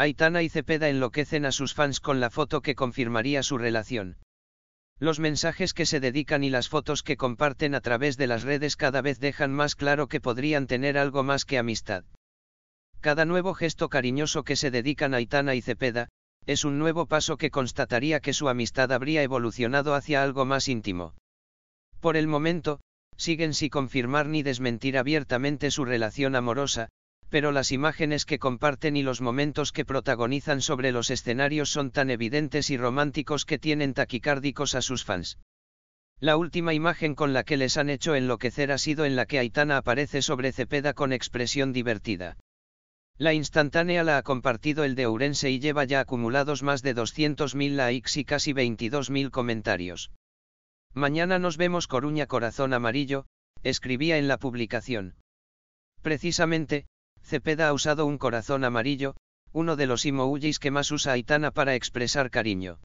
Aitana y Cepeda enloquecen a sus fans con la foto que confirmaría su relación. Los mensajes que se dedican y las fotos que comparten a través de las redes cada vez dejan más claro que podrían tener algo más que amistad. Cada nuevo gesto cariñoso que se dedican a Aitana y Cepeda, es un nuevo paso que constataría que su amistad habría evolucionado hacia algo más íntimo. Por el momento, siguen sin confirmar ni desmentir abiertamente su relación amorosa, pero las imágenes que comparten y los momentos que protagonizan sobre los escenarios son tan evidentes y románticos que tienen taquicárdicos a sus fans. La última imagen con la que les han hecho enloquecer ha sido en la que Aitana aparece sobre Cepeda con expresión divertida. La instantánea la ha compartido el de Ourense y lleva ya acumulados más de 200.000 likes y casi 22.000 comentarios. Mañana nos vemos Coruña Corazón Amarillo, escribía en la publicación. Precisamente, Cepeda ha usado un corazón amarillo, uno de los emojis que más usa Aitana para expresar cariño.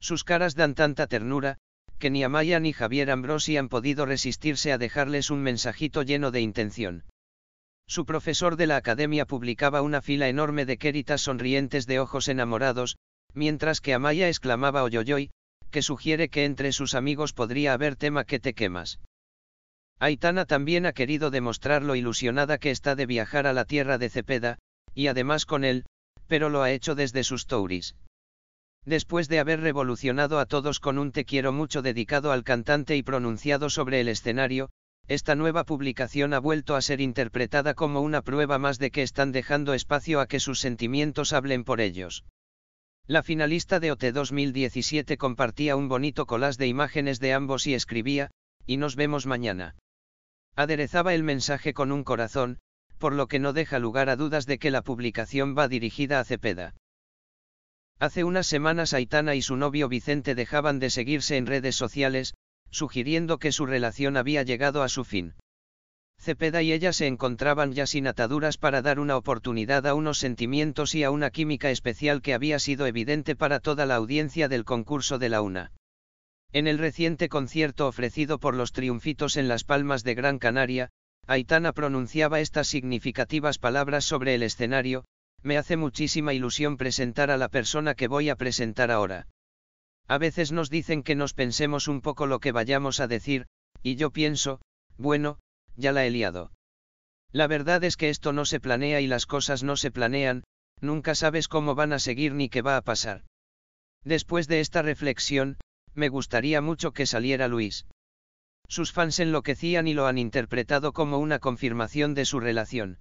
Sus caras dan tanta ternura, que ni Amaya ni Javier Ambrosi han podido resistirse a dejarles un mensajito lleno de intención. Su profesor de la academia publicaba una fila enorme de queritas sonrientes de ojos enamorados, mientras que Amaya exclamaba oyoyoy, que sugiere que entre sus amigos podría haber tema que te quemas. Aitana también ha querido demostrar lo ilusionada que está de viajar a la tierra de Cepeda, y además con él, pero lo ha hecho desde sus touris. Después de haber revolucionado a todos con un te quiero mucho dedicado al cantante y pronunciado sobre el escenario, esta nueva publicación ha vuelto a ser interpretada como una prueba más de que están dejando espacio a que sus sentimientos hablen por ellos. La finalista de OT 2017 compartía un bonito collage de imágenes de ambos y escribía, y nos vemos mañana aderezaba el mensaje con un corazón, por lo que no deja lugar a dudas de que la publicación va dirigida a Cepeda. Hace unas semanas Aitana y su novio Vicente dejaban de seguirse en redes sociales, sugiriendo que su relación había llegado a su fin. Cepeda y ella se encontraban ya sin ataduras para dar una oportunidad a unos sentimientos y a una química especial que había sido evidente para toda la audiencia del concurso de la UNA. En el reciente concierto ofrecido por los triunfitos en Las Palmas de Gran Canaria, Aitana pronunciaba estas significativas palabras sobre el escenario, me hace muchísima ilusión presentar a la persona que voy a presentar ahora. A veces nos dicen que nos pensemos un poco lo que vayamos a decir, y yo pienso, bueno, ya la he liado. La verdad es que esto no se planea y las cosas no se planean, nunca sabes cómo van a seguir ni qué va a pasar. Después de esta reflexión, me gustaría mucho que saliera Luis. Sus fans enloquecían y lo han interpretado como una confirmación de su relación.